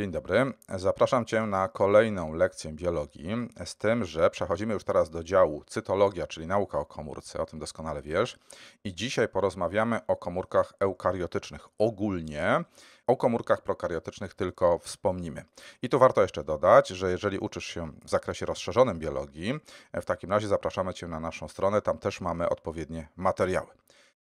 Dzień dobry. Zapraszam Cię na kolejną lekcję biologii, z tym, że przechodzimy już teraz do działu cytologia, czyli nauka o komórce, o tym doskonale wiesz. I dzisiaj porozmawiamy o komórkach eukariotycznych ogólnie, o komórkach prokariotycznych tylko wspomnimy. I tu warto jeszcze dodać, że jeżeli uczysz się w zakresie rozszerzonym biologii, w takim razie zapraszamy Cię na naszą stronę, tam też mamy odpowiednie materiały.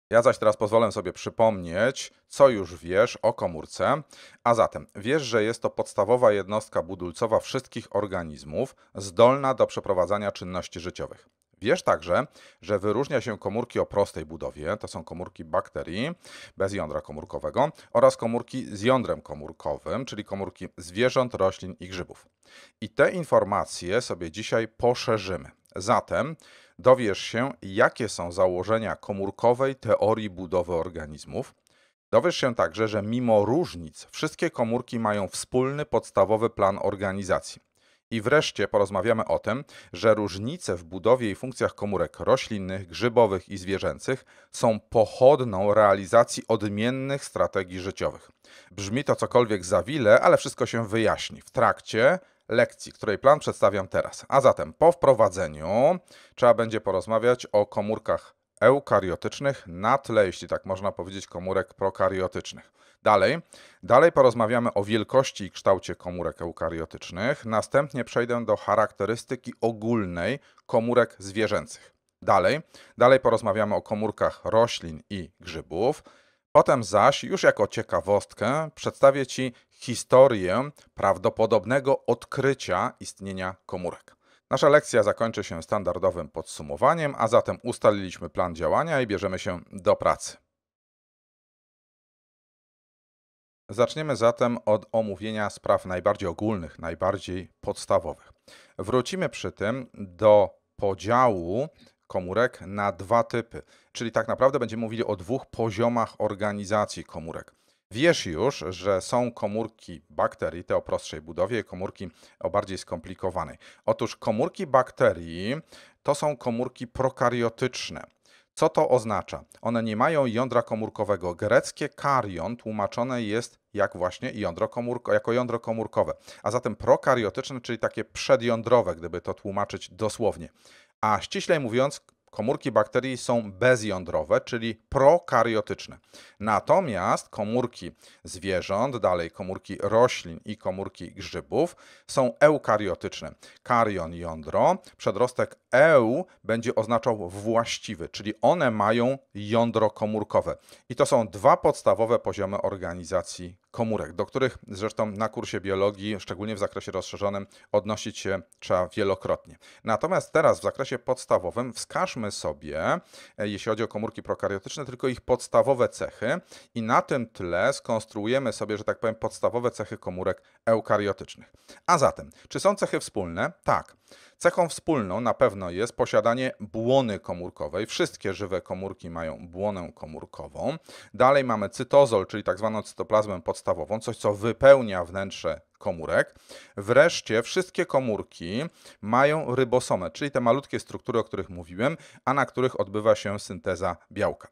Ja zaś teraz pozwolę sobie przypomnieć, co już wiesz o komórce. A zatem wiesz, że jest to podstawowa jednostka budulcowa wszystkich organizmów, zdolna do przeprowadzania czynności życiowych. Wiesz także, że wyróżnia się komórki o prostej budowie, to są komórki bakterii bez jądra komórkowego oraz komórki z jądrem komórkowym, czyli komórki zwierząt, roślin i grzybów. I te informacje sobie dzisiaj poszerzymy. Zatem dowiesz się, jakie są założenia komórkowej teorii budowy organizmów. Dowiesz się także, że mimo różnic wszystkie komórki mają wspólny podstawowy plan organizacji. I wreszcie porozmawiamy o tym, że różnice w budowie i funkcjach komórek roślinnych, grzybowych i zwierzęcych są pochodną realizacji odmiennych strategii życiowych. Brzmi to cokolwiek zawile, ale wszystko się wyjaśni w trakcie lekcji, której plan przedstawiam teraz. A zatem po wprowadzeniu trzeba będzie porozmawiać o komórkach eukariotycznych na tle, jeśli tak można powiedzieć, komórek prokariotycznych. Dalej, dalej porozmawiamy o wielkości i kształcie komórek eukariotycznych. Następnie przejdę do charakterystyki ogólnej komórek zwierzęcych. Dalej, dalej porozmawiamy o komórkach roślin i grzybów. Potem zaś, już jako ciekawostkę, przedstawię Ci historię prawdopodobnego odkrycia istnienia komórek. Nasza lekcja zakończy się standardowym podsumowaniem, a zatem ustaliliśmy plan działania i bierzemy się do pracy. Zaczniemy zatem od omówienia spraw najbardziej ogólnych, najbardziej podstawowych. Wrócimy przy tym do podziału komórek na dwa typy. Czyli tak naprawdę będziemy mówili o dwóch poziomach organizacji komórek. Wiesz już, że są komórki bakterii, te o prostszej budowie, i komórki o bardziej skomplikowanej. Otóż komórki bakterii to są komórki prokariotyczne. Co to oznacza? One nie mają jądra komórkowego. Greckie karion tłumaczone jest jak właśnie jądro komórko, jako jądro komórkowe, a zatem prokariotyczne, czyli takie przedjądrowe, gdyby to tłumaczyć dosłownie a ściśle mówiąc komórki bakterii są bezjądrowe, czyli prokariotyczne. Natomiast komórki zwierząt, dalej komórki roślin i komórki grzybów są eukariotyczne. Karion jądro, przedrostek eu będzie oznaczał właściwy, czyli one mają jądro komórkowe. I to są dwa podstawowe poziomy organizacji komórek, do których zresztą na kursie biologii, szczególnie w zakresie rozszerzonym, odnosić się trzeba wielokrotnie. Natomiast teraz w zakresie podstawowym wskażmy pokażmy sobie, e, jeśli chodzi o komórki prokariotyczne, tylko ich podstawowe cechy i na tym tle skonstruujemy sobie, że tak powiem, podstawowe cechy komórek eukariotycznych. A zatem, czy są cechy wspólne? Tak. Cechą wspólną na pewno jest posiadanie błony komórkowej. Wszystkie żywe komórki mają błonę komórkową. Dalej mamy cytozol, czyli tak zwaną cytoplazmę podstawową, coś co wypełnia wnętrze komórek. Wreszcie wszystkie komórki mają rybosomę, czyli te malutkie struktury, o których mówiłem, a na których odbywa się synteza białka.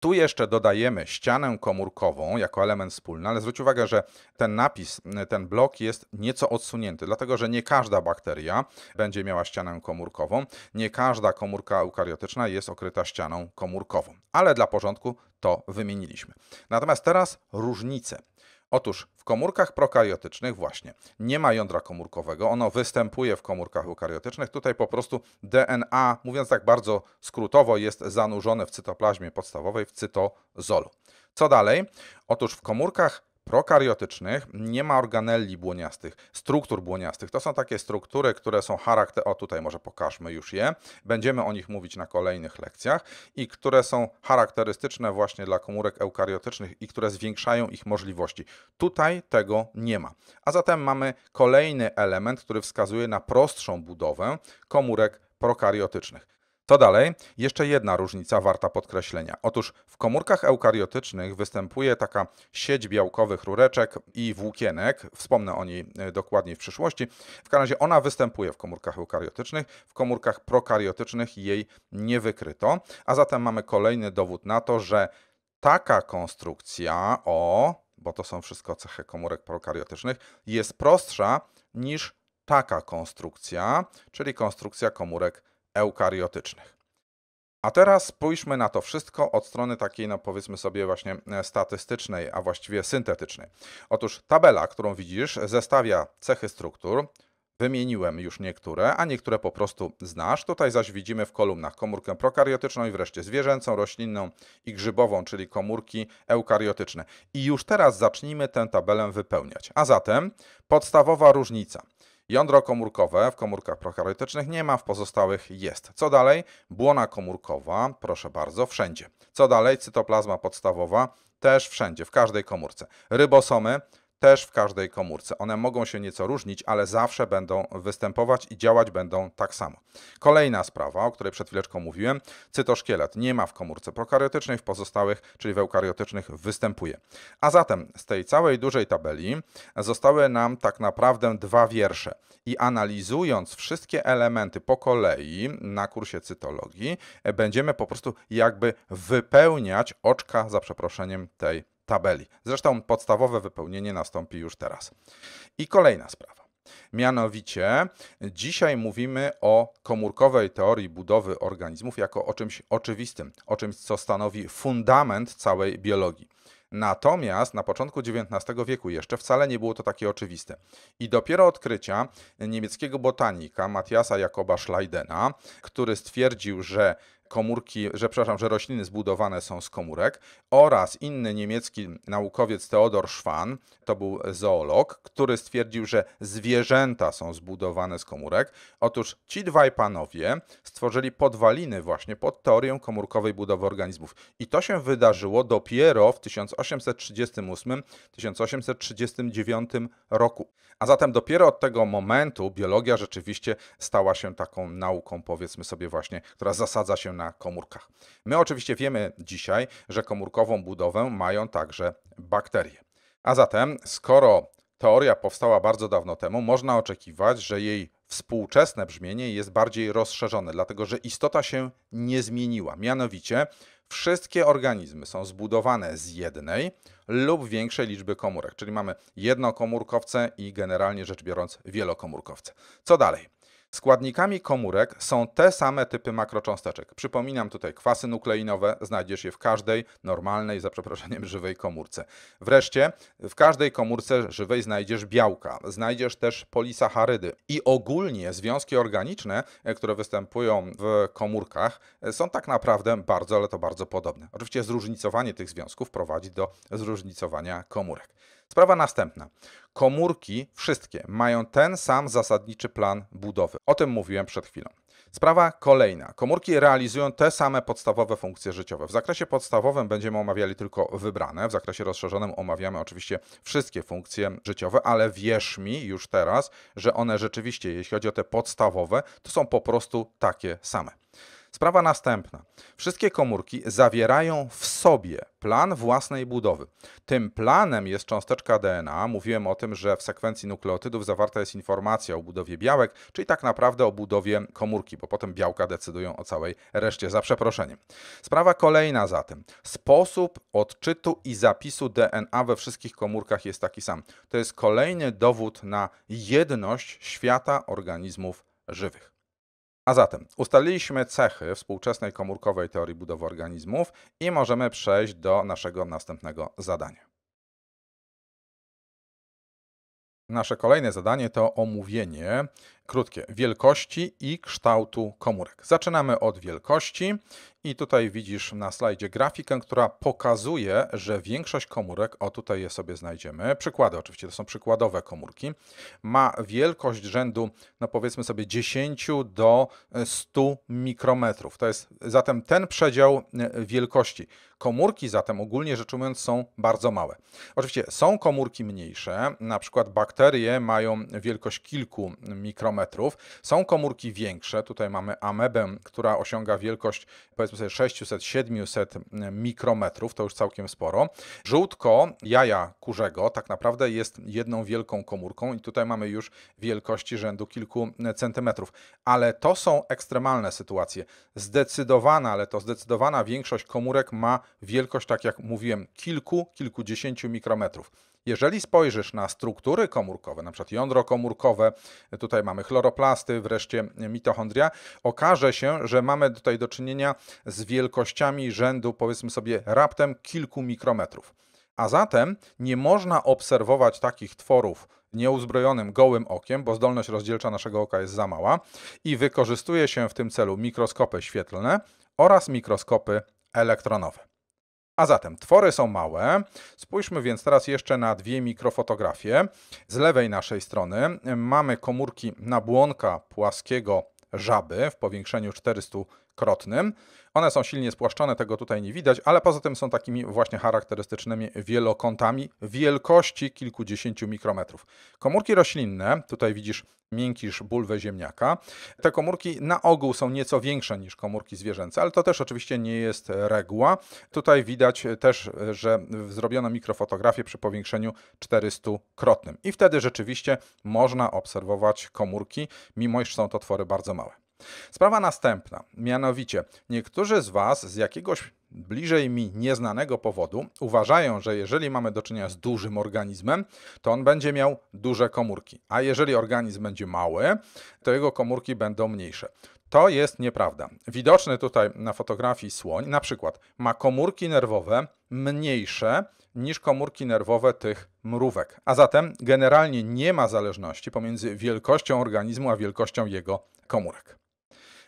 Tu jeszcze dodajemy ścianę komórkową jako element wspólny, ale zwróć uwagę, że ten napis, ten blok jest nieco odsunięty, dlatego że nie każda bakteria będzie miała ścianę komórkową, nie każda komórka eukariotyczna jest okryta ścianą komórkową, ale dla porządku to wymieniliśmy. Natomiast teraz różnice. Otóż w komórkach prokariotycznych właśnie nie ma jądra komórkowego, ono występuje w komórkach eukariotycznych. Tutaj po prostu DNA, mówiąc tak bardzo skrótowo, jest zanurzone w cytoplazmie podstawowej, w cytozolu. Co dalej? Otóż w komórkach prokariotycznych nie ma organelli błoniastych, struktur błoniastych. To są takie struktury, które są charakter... O, tutaj może pokażmy już je. Będziemy o nich mówić na kolejnych lekcjach i które są charakterystyczne właśnie dla komórek eukariotycznych i które zwiększają ich możliwości. Tutaj tego nie ma. A zatem mamy kolejny element, który wskazuje na prostszą budowę komórek prokariotycznych. To dalej, jeszcze jedna różnica warta podkreślenia. Otóż w komórkach eukariotycznych występuje taka sieć białkowych rureczek i włókienek, wspomnę o niej e, dokładniej w przyszłości. W każdym razie ona występuje w komórkach eukariotycznych, w komórkach prokariotycznych jej nie wykryto, a zatem mamy kolejny dowód na to, że taka konstrukcja o, bo to są wszystko cechy komórek prokariotycznych, jest prostsza niż taka konstrukcja, czyli konstrukcja komórek eukariotycznych. A teraz spójrzmy na to wszystko od strony takiej, no powiedzmy sobie, właśnie e, statystycznej, a właściwie syntetycznej. Otóż tabela, którą widzisz, zestawia cechy struktur. Wymieniłem już niektóre, a niektóre po prostu znasz. Tutaj zaś widzimy w kolumnach komórkę prokariotyczną i wreszcie zwierzęcą, roślinną i grzybową, czyli komórki eukariotyczne. I już teraz zacznijmy tę tabelę wypełniać. A zatem podstawowa różnica – Jądro komórkowe w komórkach prokaryotycznych nie ma, w pozostałych jest. Co dalej? Błona komórkowa, proszę bardzo, wszędzie. Co dalej? Cytoplazma podstawowa, też wszędzie, w każdej komórce. Rybosomy, też w każdej komórce. One mogą się nieco różnić, ale zawsze będą występować i działać będą tak samo. Kolejna sprawa, o której przed chwileczką mówiłem, cytoszkielet nie ma w komórce prokaryotycznej, w pozostałych, czyli w eukaryotycznych występuje. A zatem z tej całej dużej tabeli zostały nam tak naprawdę dwa wiersze. I analizując wszystkie elementy po kolei na kursie cytologii, będziemy po prostu jakby wypełniać oczka, za przeproszeniem, tej tabeli. Zresztą podstawowe wypełnienie nastąpi już teraz. I kolejna sprawa. Mianowicie dzisiaj mówimy o komórkowej teorii budowy organizmów jako o czymś oczywistym, o czymś, co stanowi fundament całej biologii. Natomiast na początku XIX wieku jeszcze wcale nie było to takie oczywiste. I dopiero odkrycia niemieckiego botanika Matthiasa Jakoba Schleidena, który stwierdził, że komórki, że przepraszam, że rośliny zbudowane są z komórek oraz inny niemiecki naukowiec Theodor Schwann, to był zoolog, który stwierdził, że zwierzęta są zbudowane z komórek. Otóż ci dwaj panowie stworzyli podwaliny właśnie pod teorię komórkowej budowy organizmów i to się wydarzyło dopiero w 1838-1839 roku. A zatem dopiero od tego momentu biologia rzeczywiście stała się taką nauką, powiedzmy sobie właśnie, która zasadza się na komórkach. My oczywiście wiemy dzisiaj, że komórkową budowę mają także bakterie. A zatem, skoro teoria powstała bardzo dawno temu, można oczekiwać, że jej współczesne brzmienie jest bardziej rozszerzone, dlatego że istota się nie zmieniła. Mianowicie wszystkie organizmy są zbudowane z jednej lub większej liczby komórek, czyli mamy jednokomórkowce i generalnie rzecz biorąc wielokomórkowce. Co dalej? Składnikami komórek są te same typy makrocząsteczek. Przypominam tutaj kwasy nukleinowe, znajdziesz je w każdej normalnej, za przeproszeniem, żywej komórce. Wreszcie w każdej komórce żywej znajdziesz białka, znajdziesz też polisacharydy i ogólnie związki organiczne, e, które występują w komórkach, e, są tak naprawdę bardzo, ale to bardzo podobne. Oczywiście zróżnicowanie tych związków prowadzi do zróżnicowania komórek. Sprawa następna. Komórki, wszystkie, mają ten sam zasadniczy plan budowy. O tym mówiłem przed chwilą. Sprawa kolejna. Komórki realizują te same podstawowe funkcje życiowe. W zakresie podstawowym będziemy omawiali tylko wybrane, w zakresie rozszerzonym omawiamy oczywiście wszystkie funkcje życiowe, ale wierz mi już teraz, że one rzeczywiście, jeśli chodzi o te podstawowe, to są po prostu takie same. Sprawa następna. Wszystkie komórki zawierają w sobie plan własnej budowy. Tym planem jest cząsteczka DNA. Mówiłem o tym, że w sekwencji nukleotydów zawarta jest informacja o budowie białek, czyli tak naprawdę o budowie komórki, bo potem białka decydują o całej reszcie, za przeproszeniem. Sprawa kolejna zatem. Sposób odczytu i zapisu DNA we wszystkich komórkach jest taki sam. To jest kolejny dowód na jedność świata organizmów żywych. A zatem ustaliliśmy cechy współczesnej komórkowej teorii budowy organizmów i możemy przejść do naszego następnego zadania. Nasze kolejne zadanie to omówienie krótkie wielkości i kształtu komórek. Zaczynamy od wielkości i tutaj widzisz na slajdzie grafikę, która pokazuje, że większość komórek, o tutaj je sobie znajdziemy, przykłady oczywiście, to są przykładowe komórki, ma wielkość rzędu, no powiedzmy sobie 10 do 100 e, mikrometrów. To jest zatem ten przedział e, wielkości. Komórki zatem ogólnie rzecz ujmując są bardzo małe. Oczywiście są komórki mniejsze, na przykład bakterie mają wielkość kilku mikrometrów. Są komórki większe, tutaj mamy amebę, która osiąga wielkość powiedzmy 600-700 mm, mikrometrów, to już całkiem sporo. Żółtko jaja kurzego tak naprawdę jest jedną wielką komórką i tutaj mamy już wielkości rzędu kilku mm, centymetrów, ale to są ekstremalne sytuacje. Zdecydowana, ale to zdecydowana większość komórek ma wielkość, tak jak mówiłem, kilku, kilkudziesięciu mikrometrów. Jeżeli spojrzysz na struktury komórkowe, na przykład jądro komórkowe, tutaj mamy chloroplasty, wreszcie mitochondria, okaże się, że mamy tutaj do czynienia z wielkościami rzędu, powiedzmy sobie, raptem kilku mikrometrów. A zatem nie można obserwować takich tworów nieuzbrojonym gołym okiem, bo zdolność rozdzielcza naszego oka jest za mała i wykorzystuje się w tym celu mikroskopy świetlne oraz mikroskopy elektronowe. A zatem twory są małe. Spójrzmy więc teraz jeszcze na dwie mikrofotografie. Z lewej naszej strony y, mamy komórki nabłonka płaskiego żaby w powiększeniu 400-krotnym one są silnie spłaszczone, tego tutaj nie widać, ale poza tym są takimi właśnie charakterystycznymi wielokątami wielkości kilkudziesięciu mikrometrów. Komórki roślinne, tutaj widzisz miękisz bulwę ziemniaka. Te komórki na ogół są nieco większe niż komórki zwierzęce, ale to też oczywiście nie jest reguła. Tutaj widać też, że zrobiono mikrofotografię przy powiększeniu 400-krotnym. I wtedy rzeczywiście można obserwować komórki, mimo iż są to twory bardzo małe. Sprawa następna, mianowicie niektórzy z Was z jakiegoś bliżej mi nieznanego powodu uważają, że jeżeli mamy do czynienia z dużym organizmem, to on będzie miał duże komórki, a jeżeli organizm będzie mały, to jego komórki będą mniejsze. To jest nieprawda. Widoczny tutaj na fotografii słoń na przykład ma komórki nerwowe mniejsze niż komórki nerwowe tych mrówek. A zatem generalnie nie ma zależności pomiędzy wielkością organizmu a wielkością jego komórek.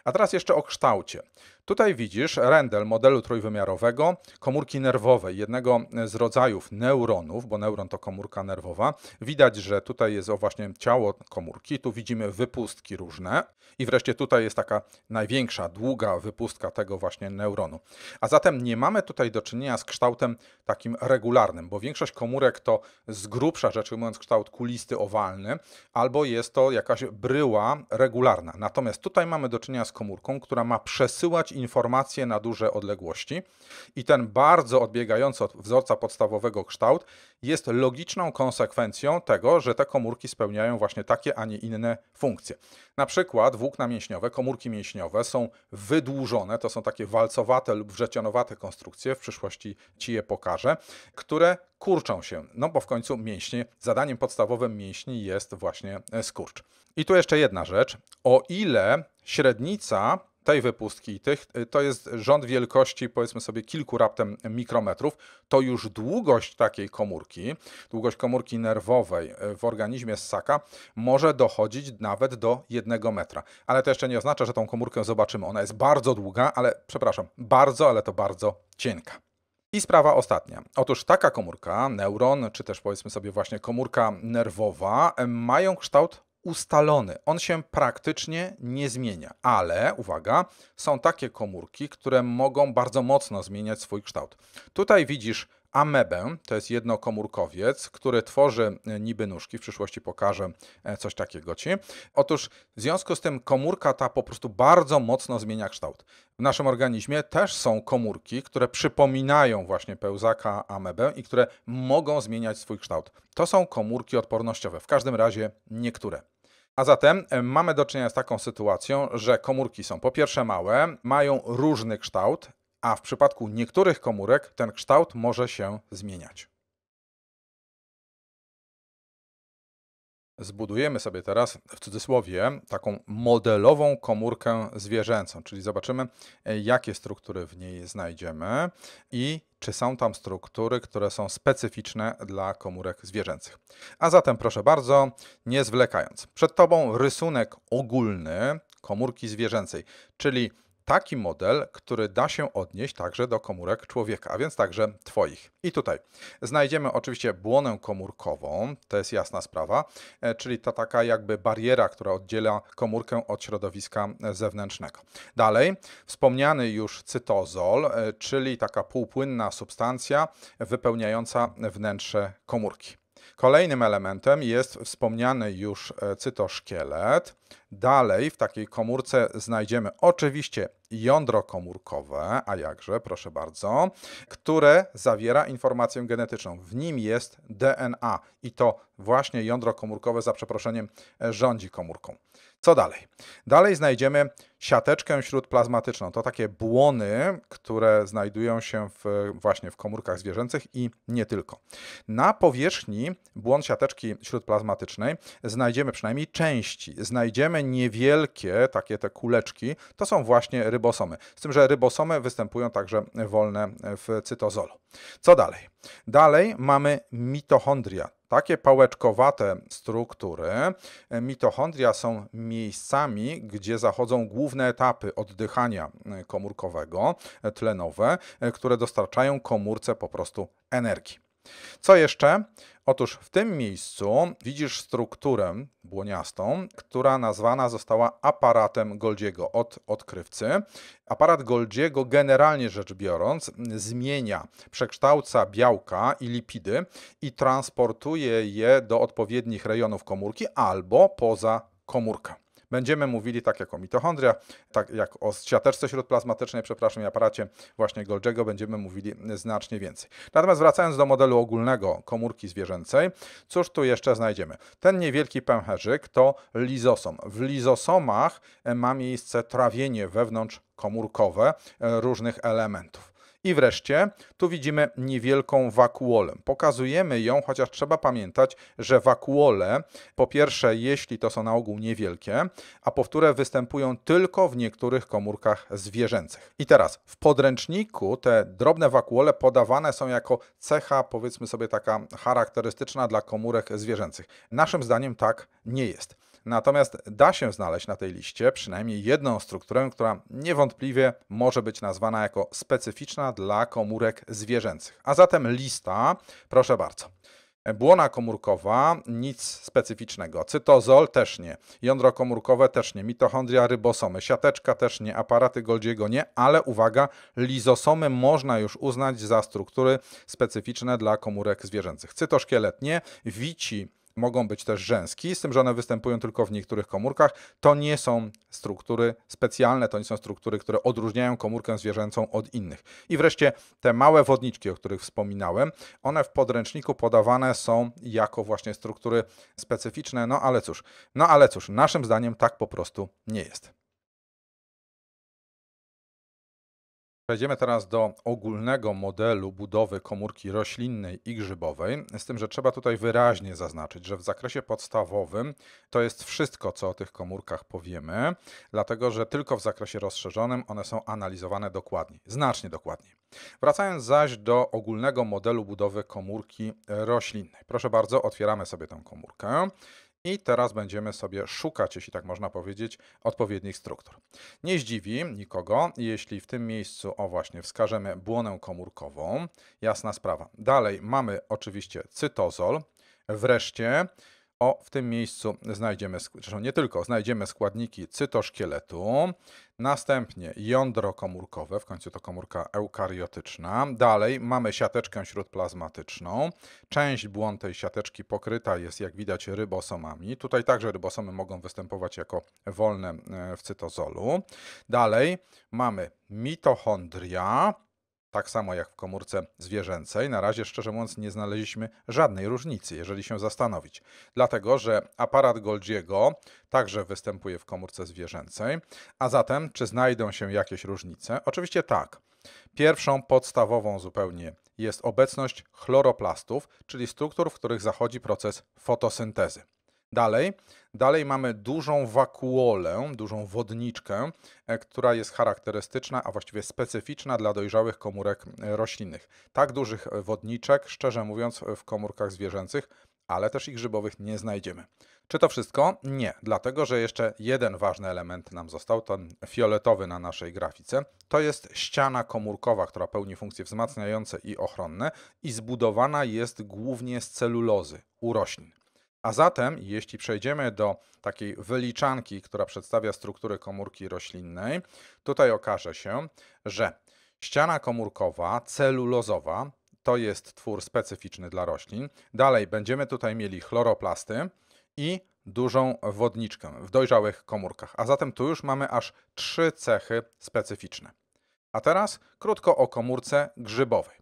A teraz jeszcze o kształcie. Tutaj widzisz rendel modelu trójwymiarowego komórki nerwowej, jednego z rodzajów neuronów, bo neuron to komórka nerwowa. Widać, że tutaj jest o właśnie ciało komórki, tu widzimy wypustki różne i wreszcie tutaj jest taka największa, długa wypustka tego właśnie neuronu. A zatem nie mamy tutaj do czynienia z kształtem takim regularnym, bo większość komórek to z grubsza rzecz ujmując kształt kulisty owalny, albo jest to jakaś bryła regularna. Natomiast tutaj mamy do czynienia z komórką, która ma przesyłać informacje na duże odległości. I ten bardzo odbiegający od wzorca podstawowego kształt jest logiczną konsekwencją tego, że te komórki spełniają właśnie takie, a nie inne funkcje. Na przykład włókna mięśniowe, komórki mięśniowe są wydłużone, to są takie walcowate lub wrzecionowate konstrukcje, w przyszłości Ci je pokażę, które kurczą się, no bo w końcu mięśnie, zadaniem podstawowym mięśni jest właśnie skurcz. I tu jeszcze jedna rzecz. O ile średnica tej wypustki i tych, y, to jest rząd wielkości powiedzmy sobie kilku raptem mikrometrów, to już długość takiej komórki, długość komórki nerwowej y, w organizmie ssaka może dochodzić nawet do jednego metra. Ale to jeszcze nie oznacza, że tą komórkę zobaczymy. Ona jest bardzo długa, ale przepraszam, bardzo, ale to bardzo cienka. I sprawa ostatnia. Otóż taka komórka, neuron, czy też powiedzmy sobie właśnie komórka nerwowa, y, mają kształt ustalony. On się praktycznie nie zmienia, ale uwaga, są takie komórki, które mogą bardzo mocno zmieniać swój kształt. Tutaj widzisz amebę, to jest jednokomórkowiec, który tworzy e, niby nóżki, w przyszłości pokażę e, coś takiego Ci. Otóż w związku z tym komórka ta po prostu bardzo mocno zmienia kształt. W naszym organizmie też są komórki, które przypominają właśnie pełzaka amebę i które mogą zmieniać swój kształt. To są komórki odpornościowe, w każdym razie niektóre. A zatem e, mamy do czynienia z taką sytuacją, że komórki są po pierwsze małe, mają różny kształt, a w przypadku niektórych komórek ten kształt może się zmieniać. Zbudujemy sobie teraz, w cudzysłowie, taką modelową komórkę zwierzęcą, czyli zobaczymy, e, jakie struktury w niej znajdziemy i czy są tam struktury, które są specyficzne dla komórek zwierzęcych. A zatem, proszę bardzo, nie zwlekając, przed Tobą rysunek ogólny komórki zwierzęcej, czyli taki model, który da się odnieść także do komórek człowieka, a więc także Twoich. I tutaj znajdziemy oczywiście błonę komórkową, to jest jasna sprawa, e, czyli ta taka jakby bariera, która oddziela komórkę od środowiska zewnętrznego. Dalej, wspomniany już cytozol, e, czyli taka półpłynna substancja wypełniająca wnętrze komórki. Kolejnym elementem jest wspomniany już e, cytoszkielet, Dalej w takiej komórce znajdziemy oczywiście jądro komórkowe, a jakże, proszę bardzo, które zawiera informację genetyczną. W nim jest DNA i to właśnie jądro komórkowe, za przeproszeniem, rządzi komórką. Co dalej? Dalej znajdziemy siateczkę śródplazmatyczną. To takie błony, które znajdują się w, właśnie w komórkach zwierzęcych i nie tylko. Na powierzchni błon siateczki śródplazmatycznej znajdziemy przynajmniej części. Znajdziemy niewielkie, takie te kuleczki, to są właśnie rybosomy. Z tym, że rybosomy występują także wolne w cytozolu. Co dalej? Dalej mamy mitochondria. Takie pałeczkowate struktury, mitochondria są miejscami, gdzie zachodzą główne etapy oddychania komórkowego, tlenowe, które dostarczają komórce po prostu energii. Co jeszcze? Otóż w tym miejscu widzisz strukturę błoniastą, która nazwana została aparatem Goldiego od odkrywcy. Aparat Goldiego generalnie rzecz biorąc zmienia, przekształca białka i lipidy i transportuje je do odpowiednich rejonów komórki albo poza komórkę. Będziemy mówili tak jak o mitochondriach, tak jak o siateczce śródplazmatycznej, przepraszam, i aparacie właśnie Golgiego będziemy mówili znacznie więcej. Natomiast wracając do modelu ogólnego komórki zwierzęcej, cóż tu jeszcze znajdziemy? Ten niewielki pęcherzyk to lizosom. W lizosomach ma miejsce trawienie wewnątrz komórkowe e, różnych elementów. I wreszcie tu widzimy niewielką wakuolę. Pokazujemy ją, chociaż trzeba pamiętać, że wakuole, po pierwsze, jeśli to są na ogół niewielkie, a powtórę występują tylko w niektórych komórkach zwierzęcych. I teraz w podręczniku te drobne wakuole podawane są jako cecha, powiedzmy sobie taka charakterystyczna dla komórek zwierzęcych. Naszym zdaniem tak nie jest. Natomiast da się znaleźć na tej liście przynajmniej jedną strukturę, która niewątpliwie może być nazwana jako specyficzna dla komórek zwierzęcych. A zatem lista, proszę bardzo. Błona komórkowa, nic specyficznego. Cytozol też nie. Jądro komórkowe też nie. Mitochondria, rybosomy, siateczka też nie. Aparaty Goldiego nie, ale uwaga, lizosomy można już uznać za struktury specyficzne dla komórek zwierzęcych. Cytoszkielet nie. Wici mogą być też rzęski, z tym, że one występują tylko w niektórych komórkach. To nie są struktury specjalne, to nie są struktury, które odróżniają komórkę zwierzęcą od innych. I wreszcie te małe wodniczki, o których wspominałem, one w podręczniku podawane są jako właśnie struktury specyficzne, no ale cóż, no ale cóż, naszym zdaniem tak po prostu nie jest. Przejdziemy teraz do ogólnego modelu budowy komórki roślinnej i grzybowej, z tym, że trzeba tutaj wyraźnie zaznaczyć, że w zakresie podstawowym to jest wszystko, co o tych komórkach powiemy, dlatego że tylko w zakresie rozszerzonym one są analizowane dokładniej, znacznie dokładniej. Wracając zaś do ogólnego modelu budowy komórki roślinnej. Proszę bardzo, otwieramy sobie tę komórkę. I teraz będziemy sobie szukać, jeśli tak można powiedzieć, odpowiednich struktur. Nie zdziwi nikogo, jeśli w tym miejscu, o właśnie, wskażemy błonę komórkową. Jasna sprawa. Dalej mamy oczywiście cytozol. Wreszcie o, w tym miejscu znajdziemy, zresztą nie tylko, znajdziemy składniki cytoszkieletu, Następnie jądro komórkowe, w końcu to komórka eukariotyczna. Dalej mamy siateczkę śródplazmatyczną. Część błon tej siateczki pokryta jest, jak widać, rybosomami. Tutaj także rybosomy mogą występować jako wolne e, w cytozolu. Dalej mamy mitochondria, tak samo jak w komórce zwierzęcej. Na razie, szczerze mówiąc, nie znaleźliśmy żadnej różnicy, jeżeli się zastanowić. Dlatego, że aparat Goldiego także występuje w komórce zwierzęcej. A zatem, czy znajdą się jakieś różnice? Oczywiście tak. Pierwszą podstawową zupełnie jest obecność chloroplastów, czyli struktur, w których zachodzi proces fotosyntezy. Dalej, dalej mamy dużą wakuolę, dużą wodniczkę, e, która jest charakterystyczna, a właściwie specyficzna dla dojrzałych komórek e, roślinnych. Tak dużych e, wodniczek, szczerze mówiąc, w komórkach zwierzęcych, ale też ich grzybowych nie znajdziemy. Czy to wszystko? Nie, dlatego że jeszcze jeden ważny element nam został, ten fioletowy na naszej grafice. To jest ściana komórkowa, która pełni funkcje wzmacniające i ochronne i zbudowana jest głównie z celulozy u roślin. A zatem, jeśli przejdziemy do takiej wyliczanki, która przedstawia strukturę komórki roślinnej, tutaj okaże się, że ściana komórkowa celulozowa to jest twór specyficzny dla roślin. Dalej będziemy tutaj mieli chloroplasty i dużą wodniczkę w dojrzałych komórkach. A zatem tu już mamy aż trzy cechy specyficzne. A teraz krótko o komórce grzybowej.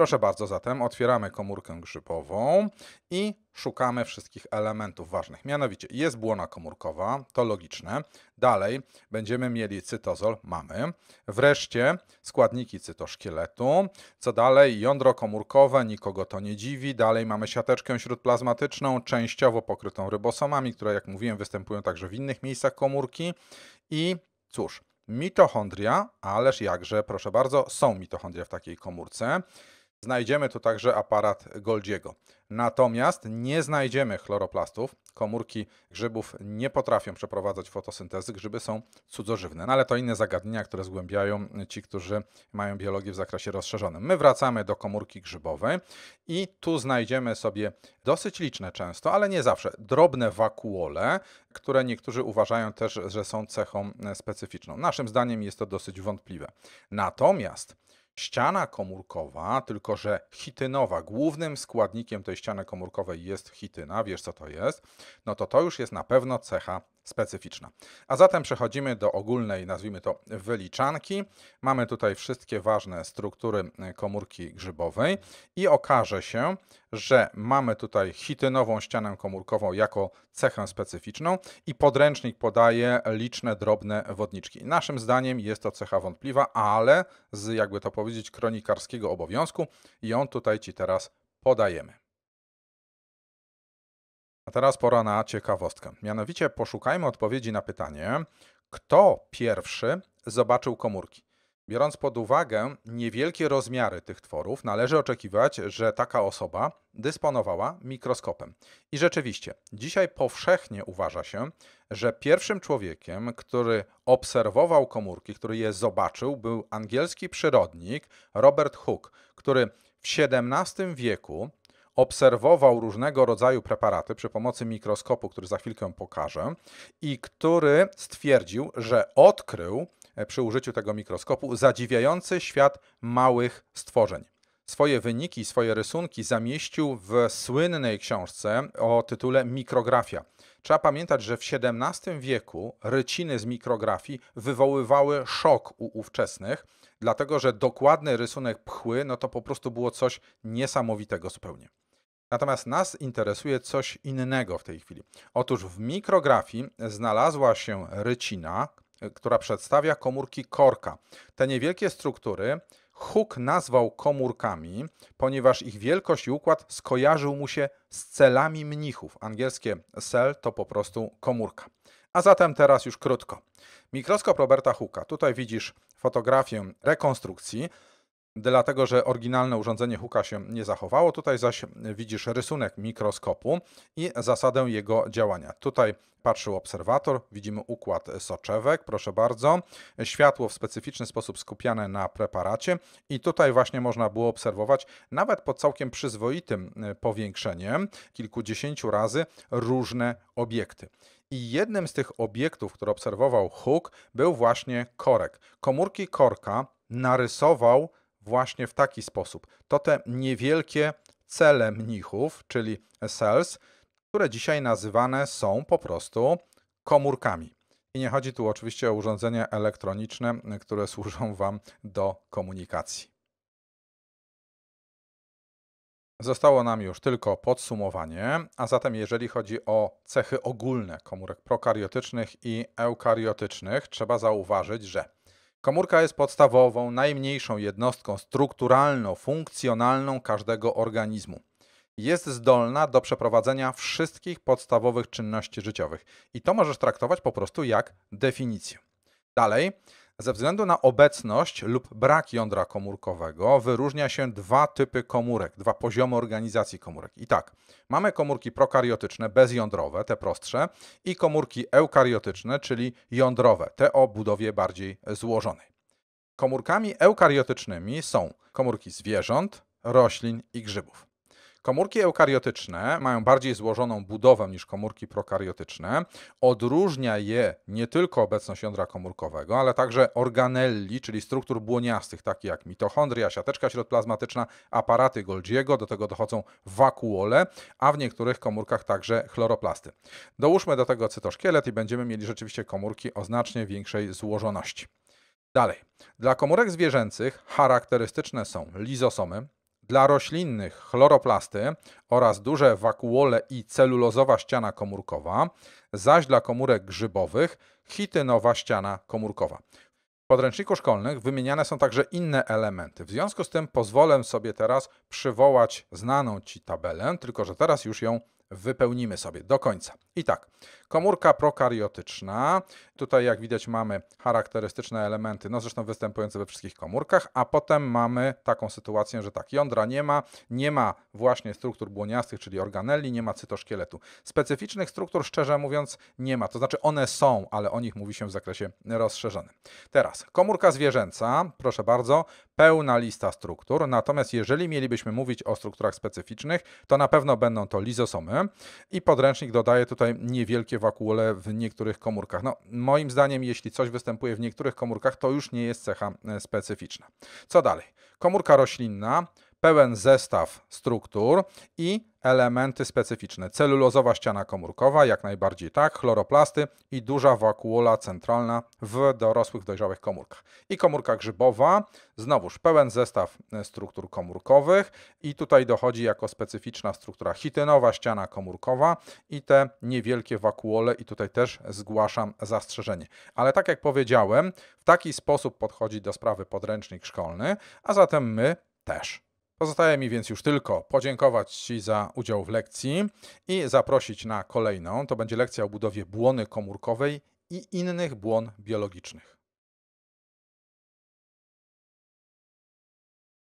Proszę bardzo, zatem otwieramy komórkę grzybową i szukamy wszystkich elementów ważnych. Mianowicie jest błona komórkowa, to logiczne. Dalej będziemy mieli cytozol, mamy. Wreszcie składniki cytoszkieletu. Co dalej? Jądro komórkowe, nikogo to nie dziwi. Dalej mamy siateczkę śródplazmatyczną, częściowo pokrytą rybosomami, które jak mówiłem występują także w innych miejscach komórki. I cóż, mitochondria, ależ jakże, proszę bardzo, są mitochondria w takiej komórce. Znajdziemy tu także aparat Goldiego. Natomiast nie znajdziemy chloroplastów. Komórki grzybów nie potrafią przeprowadzać fotosyntezy. Grzyby są cudzożywne, no ale to inne zagadnienia, które zgłębiają ci, którzy mają biologię w zakresie rozszerzonym. My wracamy do komórki grzybowej i tu znajdziemy sobie dosyć liczne często, ale nie zawsze, drobne wakuole, które niektórzy uważają też, że są cechą e, specyficzną. Naszym zdaniem jest to dosyć wątpliwe. Natomiast ściana komórkowa, tylko że chitynowa. Głównym składnikiem tej ściany komórkowej jest chityna, wiesz co to jest, no to to już jest na pewno cecha specyficzna. A zatem przechodzimy do ogólnej, nazwijmy to, wyliczanki. Mamy tutaj wszystkie ważne struktury y, komórki grzybowej i okaże się, że mamy tutaj chitynową ścianę komórkową jako cechę specyficzną i podręcznik podaje liczne drobne wodniczki. Naszym zdaniem jest to cecha wątpliwa, ale z jakby to powiedzieć kronikarskiego obowiązku i on tutaj Ci teraz podajemy. A teraz pora na ciekawostkę. Mianowicie poszukajmy odpowiedzi na pytanie, kto pierwszy zobaczył komórki. Biorąc pod uwagę niewielkie rozmiary tych tworów, należy oczekiwać, że taka osoba dysponowała mikroskopem. I rzeczywiście, dzisiaj powszechnie uważa się, że pierwszym człowiekiem, który obserwował komórki, który je zobaczył, był angielski przyrodnik Robert Hooke, który w XVII wieku obserwował różnego rodzaju preparaty przy pomocy mikroskopu, który za chwilkę pokażę, i który stwierdził, że odkrył e, przy użyciu tego mikroskopu zadziwiający świat małych stworzeń. Swoje wyniki, swoje rysunki zamieścił w słynnej książce o tytule Mikrografia. Trzeba pamiętać, że w XVII wieku ryciny z mikrografii wywoływały szok u ówczesnych, dlatego że dokładny rysunek pchły no to po prostu było coś niesamowitego zupełnie. Natomiast nas interesuje coś innego w tej chwili. Otóż w mikrografii znalazła się rycina, e, która przedstawia komórki korka. Te niewielkie struktury Hook nazwał komórkami, ponieważ ich wielkość i układ skojarzył mu się z celami mnichów. Angielskie cell to po prostu komórka. A zatem teraz już krótko. Mikroskop Roberta Hooka. Tutaj widzisz fotografię rekonstrukcji dlatego że oryginalne urządzenie Hooka się nie zachowało. Tutaj zaś widzisz rysunek mikroskopu i zasadę jego działania. Tutaj patrzył obserwator, widzimy układ soczewek, proszę bardzo, światło w specyficzny sposób skupiane na preparacie i tutaj właśnie można było obserwować nawet pod całkiem przyzwoitym e, powiększeniem kilkudziesięciu razy różne obiekty. I jednym z tych obiektów, które obserwował Hook, był właśnie korek. Komórki korka narysował właśnie w taki sposób. To te niewielkie cele mnichów, czyli cells, które dzisiaj nazywane są po prostu komórkami. I nie chodzi tu oczywiście o urządzenia elektroniczne, które służą Wam do komunikacji. Zostało nam już tylko podsumowanie, a zatem jeżeli chodzi o cechy ogólne komórek prokariotycznych i eukariotycznych, trzeba zauważyć, że Komórka jest podstawową, najmniejszą jednostką strukturalno-funkcjonalną każdego organizmu. Jest zdolna do przeprowadzenia wszystkich podstawowych czynności życiowych i to możesz traktować po prostu jak definicję. Dalej, ze względu na obecność lub brak jądra komórkowego wyróżnia się dwa typy komórek, dwa poziomy organizacji komórek. I tak, mamy komórki prokariotyczne, bezjądrowe, te prostsze, i komórki eukariotyczne, czyli jądrowe, te o budowie bardziej złożonej. Komórkami eukariotycznymi są komórki zwierząt, roślin i grzybów. Komórki eukariotyczne mają bardziej złożoną budowę niż komórki prokariotyczne. Odróżnia je nie tylko obecność jądra komórkowego, ale także organelli, czyli struktur błoniastych, takie jak mitochondria, siateczka środplazmatyczna, aparaty Golgiego, do tego dochodzą wakuole, a w niektórych komórkach także chloroplasty. Dołóżmy do tego cytoszkielet i będziemy mieli rzeczywiście komórki o znacznie większej złożoności. Dalej, dla komórek zwierzęcych charakterystyczne są lizosomy, dla roślinnych chloroplasty oraz duże wakuole i celulozowa ściana komórkowa, zaś dla komórek grzybowych chitynowa ściana komórkowa. W podręczniku szkolnym wymieniane są także inne elementy. W związku z tym pozwolę sobie teraz przywołać znaną Ci tabelę, tylko że teraz już ją wypełnimy sobie do końca. I tak, komórka prokariotyczna, tutaj jak widać mamy charakterystyczne elementy, no zresztą występujące we wszystkich komórkach, a potem mamy taką sytuację, że tak, jądra nie ma, nie ma właśnie struktur błoniastych, czyli organeli, nie ma cytoszkieletu. Specyficznych struktur, szczerze mówiąc, nie ma, to znaczy one są, ale o nich mówi się w zakresie rozszerzonym. Teraz, komórka zwierzęca, proszę bardzo, pełna lista struktur, natomiast jeżeli mielibyśmy mówić o strukturach specyficznych, to na pewno będą to lizosomy, i podręcznik dodaje tutaj niewielkie wakuole w niektórych komórkach. No, moim zdaniem, jeśli coś występuje w niektórych komórkach, to już nie jest cecha e, specyficzna. Co dalej? Komórka roślinna pełen zestaw struktur i elementy specyficzne. Celulozowa ściana komórkowa, jak najbardziej tak, chloroplasty i duża wakuola centralna w dorosłych, dojrzałych komórkach. I komórka grzybowa, znowuż pełen zestaw e, struktur komórkowych i tutaj dochodzi jako specyficzna struktura chitynowa ściana komórkowa i te niewielkie wakuole i tutaj też zgłaszam zastrzeżenie. Ale tak jak powiedziałem, w taki sposób podchodzi do sprawy podręcznik szkolny, a zatem my też. Pozostaje mi więc już tylko podziękować Ci za udział w lekcji i zaprosić na kolejną. To będzie lekcja o budowie błony komórkowej i innych błon biologicznych.